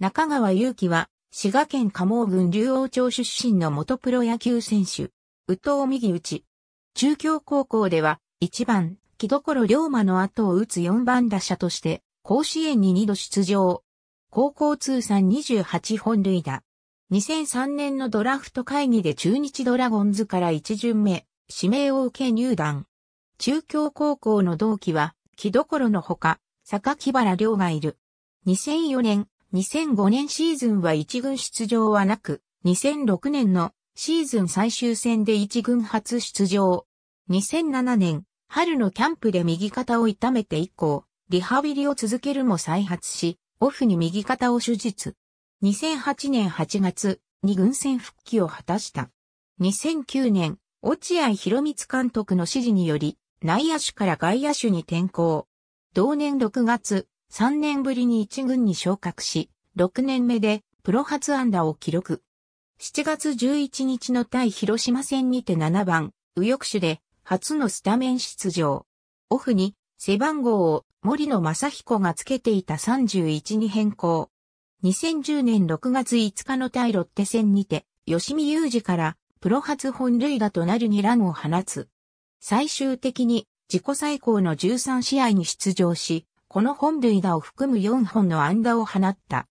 中川祐希は、滋賀県加茂郡竜王町出身の元プロ野球選手。宇藤右打ち。中京高校では、1番、木所龍馬の後を打つ4番打者として、甲子園に2度出場。高校通算28本塁打。2003年のドラフト会議で中日ドラゴンズから1巡目、指名を受け入団。中京高校の同期は、木所のほか、坂木原龍がいる。2004年、2005年シーズンは一軍出場はなく、2006年のシーズン最終戦で一軍初出場。2007年、春のキャンプで右肩を痛めて以降、リハビリを続けるも再発し、オフに右肩を手術。2008年8月に軍戦復帰を果たした。2009年、落合博光監督の指示により、内野手から外野手に転向。同年6月、3年ぶりに1軍に昇格し、6年目でプロ初安打を記録。7月11日の対広島戦にて7番、右翼手で初のスタメン出場。オフに背番号を森野正彦がつけていた31に変更。2010年6月5日の対ロッテ戦にて、吉見雄二からプロ初本塁打となる2ランを放つ。最終的に自己最高の13試合に出場し、この本塁打を含む4本の安打を放った。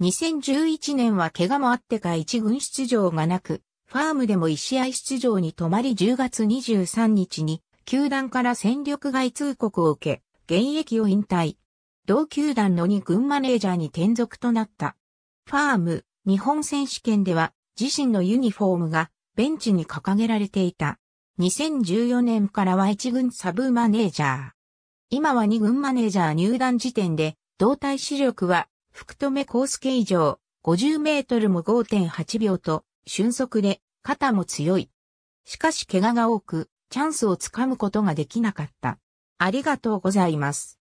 2011年は怪我もあってか1軍出場がなく、ファームでも1試合出場に止まり10月23日に、球団から戦力外通告を受け、現役を引退。同球団の2軍マネージャーに転属となった。ファーム、日本選手権では、自身のユニフォームが、ベンチに掲げられていた。2014年からは1軍サブマネージャー。今は2軍マネージャー入団時点で、動体視力は、福留康介以上、50メートルも5.8秒と、俊足で、肩も強い。しかし怪我が多く、チャンスをつかむことができなかった。ありがとうございます。